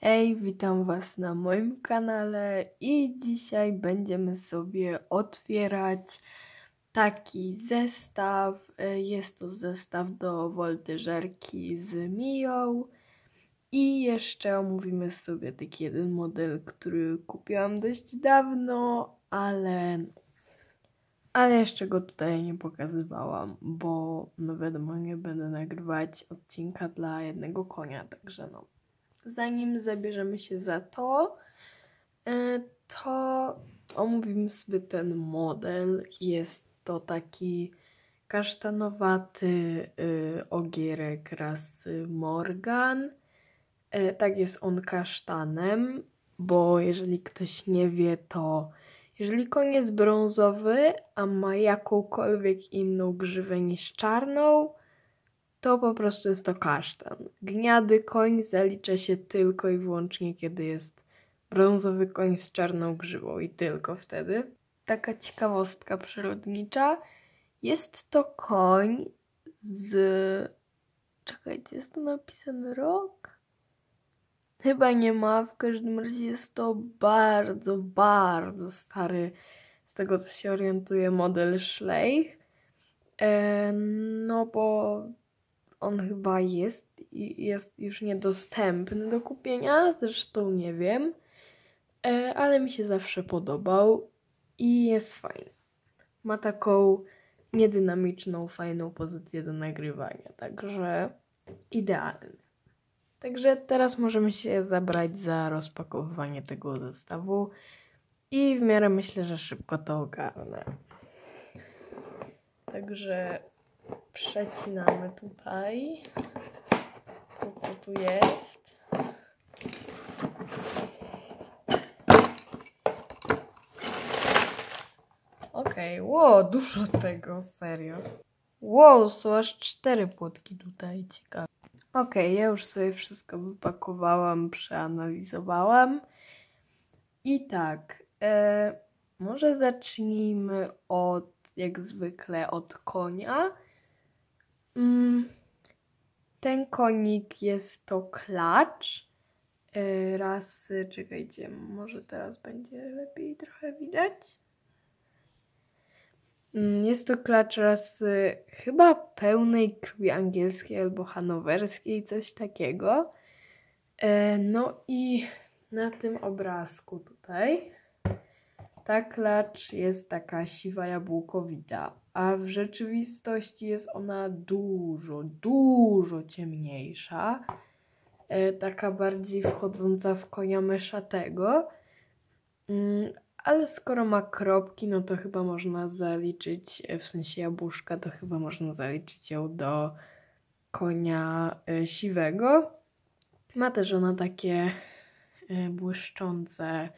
Hej, witam Was na moim kanale i dzisiaj będziemy sobie otwierać taki zestaw. E, jest to zestaw do woltyżerki z Mio i jeszcze omówimy sobie taki jeden model, który kupiłam dość dawno, ale ale jeszcze go tutaj nie pokazywałam, bo no wiadomo, nie będę nagrywać odcinka dla jednego konia, także no zanim zabierzemy się za to, y, to omówimy sobie ten model. Jest to taki kasztanowaty y, ogierek rasy Morgan. Y, tak jest on kasztanem, bo jeżeli ktoś nie wie, to jeżeli koń jest brązowy, a ma jakąkolwiek inną grzywę niż czarną, to po prostu jest to kasztan. Gniady koń zalicza się tylko i wyłącznie, kiedy jest brązowy koń z czarną grzywą i tylko wtedy. Taka ciekawostka przyrodnicza. Jest to koń z... Czekajcie, jest to napisany rok? Chyba nie ma, w każdym razie jest to bardzo, bardzo stary, z tego co się orientuje, model Schleich. E, no bo on chyba jest i jest już niedostępny do kupienia, zresztą nie wiem, e, ale mi się zawsze podobał i jest fajny. Ma taką niedynamiczną, fajną pozycję do nagrywania, także idealny. Także teraz możemy się zabrać za rozpakowywanie tego zestawu i w miarę myślę, że szybko to ogarnę. Także przecinamy tutaj to, co tu jest. Okej, okay, wow, dużo tego, serio. Wow, są aż cztery płotki tutaj, ciekawe. Okej, okay, ja już sobie wszystko wypakowałam, przeanalizowałam. I tak, e, może zacznijmy od, jak zwykle, od konia. Mm, ten konik jest to klacz y, Raz, y, czekajcie, może teraz będzie lepiej trochę widać. Mm, jest to klacz rasy chyba pełnej krwi angielskiej albo hanowerskiej, coś takiego. E, no i na tym obrazku tutaj ta klacz jest taka siwa jabłkowita, a w rzeczywistości jest ona dużo, dużo ciemniejsza. E, taka bardziej wchodząca w konia myszatego. Mm, ale skoro ma kropki, no to chyba można zaliczyć, e, w sensie jabłuszka, to chyba można zaliczyć ją do konia e, siwego. Ma też ona takie błyszczące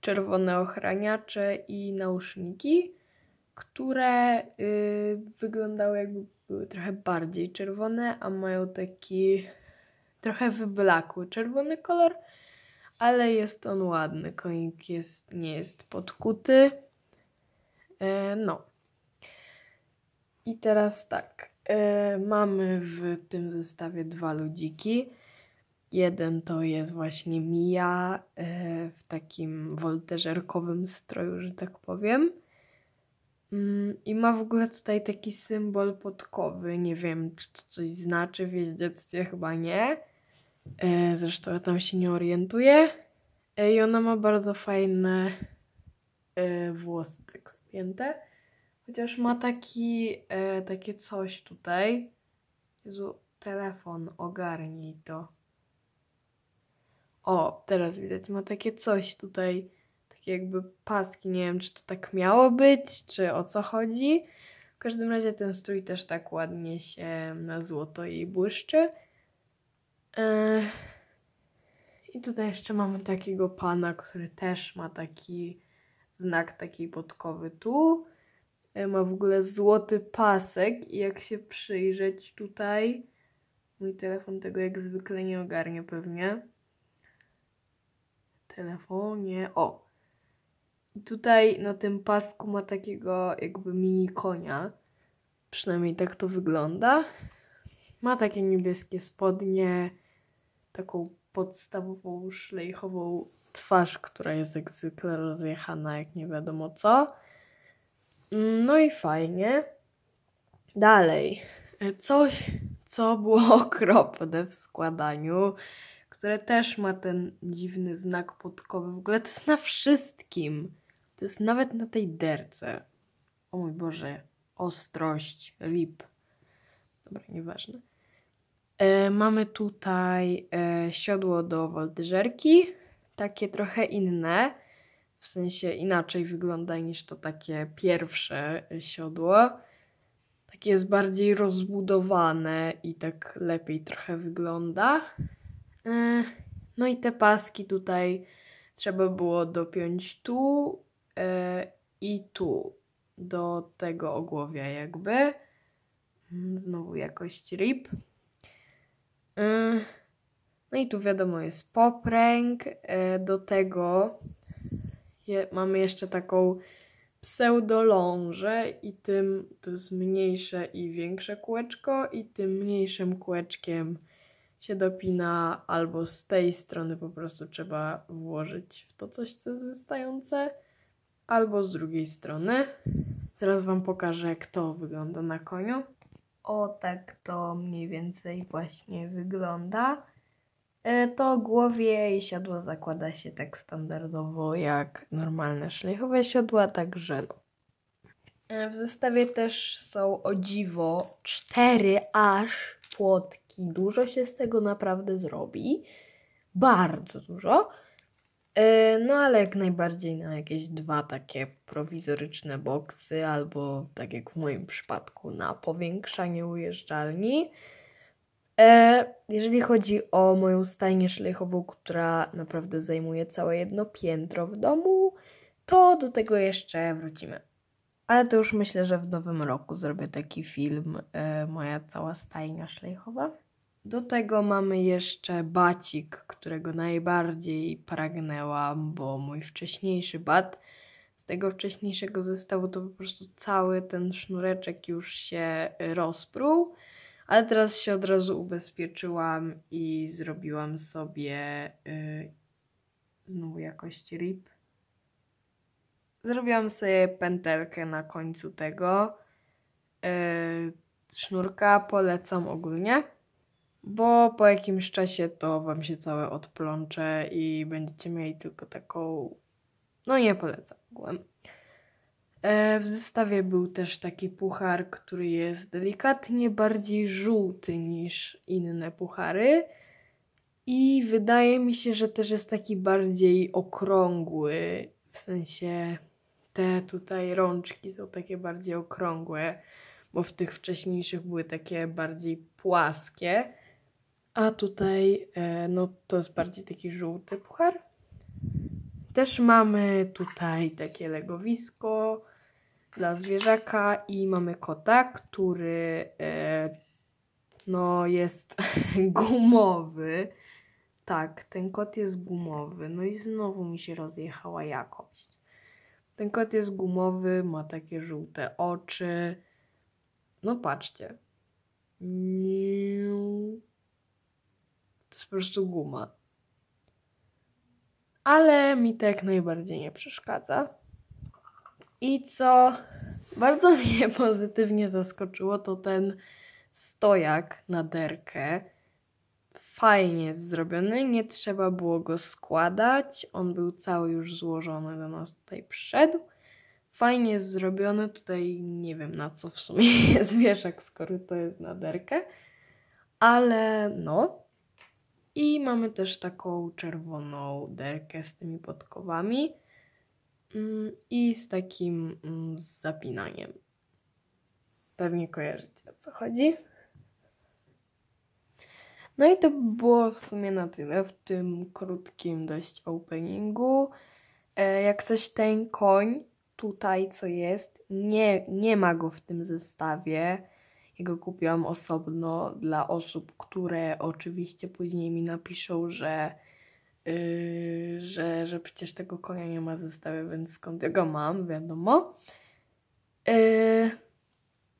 czerwone ochraniacze i nauszniki, które yy, wyglądały jakby były trochę bardziej czerwone, a mają taki trochę wyblakły czerwony kolor, ale jest on ładny. Konik jest, nie jest podkuty. E, no. I teraz tak. E, mamy w tym zestawie dwa ludziki. Jeden to jest właśnie Mia e, w takim wolterzerkowym stroju, że tak powiem. Mm, I ma w ogóle tutaj taki symbol podkowy. Nie wiem, czy to coś znaczy w jeździectwie, chyba nie. E, zresztą ja tam się nie orientuję. E, I ona ma bardzo fajne włosy tak spięte. Chociaż ma taki, takie coś tutaj. Jezu, telefon, ogarnij to. O, teraz widać, ma takie coś tutaj, takie jakby paski, nie wiem czy to tak miało być, czy o co chodzi. W każdym razie ten strój też tak ładnie się na złoto jej błyszczy. I tutaj jeszcze mamy takiego pana, który też ma taki znak takiej podkowy tu. E, ma w ogóle złoty pasek i jak się przyjrzeć tutaj, mój telefon tego jak zwykle nie ogarnie pewnie, telefonie. O. I tutaj na tym pasku ma takiego jakby mini konia. Przynajmniej tak to wygląda. Ma takie niebieskie spodnie, taką podstawową szlejchową twarz, która jest jak zwykle rozjechana, jak nie wiadomo co. No i fajnie. Dalej. E, coś, co było okropne w składaniu, które też ma ten dziwny znak podkowy. W ogóle to jest na wszystkim. To jest nawet na tej derce. O mój Boże, ostrość, lip. Dobra, nieważne. E, mamy tutaj e, siodło do woltyżerki, takie trochę inne, w sensie inaczej wygląda niż to takie pierwsze siodło. Takie jest bardziej rozbudowane i tak lepiej trochę wygląda. Yy, no i te paski tutaj trzeba było dopiąć tu yy, i tu do tego ogłowia jakby. Znowu jakość rip. Yy, no i tu wiadomo jest popręg. Do tego mamy jeszcze taką pseudolążę i tym to jest mniejsze i większe kółeczko i tym mniejszym kółeczkiem się dopina, albo z tej strony po prostu trzeba włożyć w to coś, co jest wystające, albo z drugiej strony. Zaraz Wam pokażę, jak to wygląda na koniu. O, tak to mniej więcej właśnie wygląda. E, to głowie i siodło zakłada się tak standardowo jak normalne szlejchowe siodła, także no. E, w zestawie też są o dziwo cztery aż słodki, dużo się z tego naprawdę zrobi. Bardzo dużo. E, no ale jak najbardziej na jakieś dwa takie prowizoryczne boksy, albo tak jak w moim przypadku na powiększanie ujeżdżalni. E, jeżeli chodzi o moją stajnię szlejchową, która naprawdę zajmuje całe jedno piętro w domu, to do tego jeszcze wrócimy. Ale to już myślę, że w nowym roku zrobię taki film e, Moja cała stajnia szlejchowa. Do tego mamy jeszcze bacik, którego najbardziej pragnęłam, bo mój wcześniejszy bat z tego wcześniejszego zestawu to po prostu cały ten sznureczek już się e, rozpruł. Ale teraz się od razu ubezpieczyłam i zrobiłam sobie yy, znowu jakość rip Zrobiłam sobie pętelkę na końcu tego yy, sznurka. Polecam ogólnie, bo po jakimś czasie to Wam się całe odplącze i będziecie mieli tylko taką... No nie polecam ogółem. E, w zestawie był też taki puchar, który jest delikatnie bardziej żółty niż inne puchary. I wydaje mi się, że też jest taki bardziej okrągły, w sensie te tutaj rączki są takie bardziej okrągłe, bo w tych wcześniejszych były takie bardziej płaskie. A tutaj, e, no to jest bardziej taki żółty puchar. Też mamy tutaj takie legowisko dla zwierzaka i mamy kota, który e, no jest gumowy. Tak, ten kot jest gumowy. No i znowu mi się rozjechała jakość. Ten kot jest gumowy, ma takie żółte oczy. No patrzcie. To jest po prostu guma. Ale mi to jak najbardziej nie przeszkadza. I co bardzo mnie pozytywnie zaskoczyło, to ten stojak na derkę fajnie zrobiony, nie trzeba było go składać, on był cały już złożony do nas tutaj przyszedł. Fajnie jest zrobiony, tutaj nie wiem na co w sumie jest wieszak, skoro to jest na derkę, ale no. I mamy też taką czerwoną derkę z tymi podkowami mm, i z takim mm, zapinaniem. Pewnie kojarzycie o co chodzi. No i to było w sumie na tyle w tym krótkim dość openingu. E, jak coś ten koń tutaj, co jest, nie, nie ma go w tym zestawie. Ja go kupiłam osobno dla osób, które oczywiście później mi napiszą, że, yy, że, że przecież tego konia nie ma w zestawie, więc skąd ja go mam, wiadomo. Yy,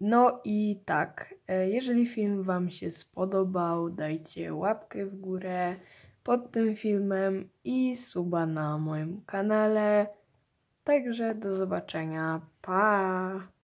no i tak, e, jeżeli film Wam się spodobał, dajcie łapkę w górę pod tym filmem i suba na moim kanale. Także do zobaczenia. Pa!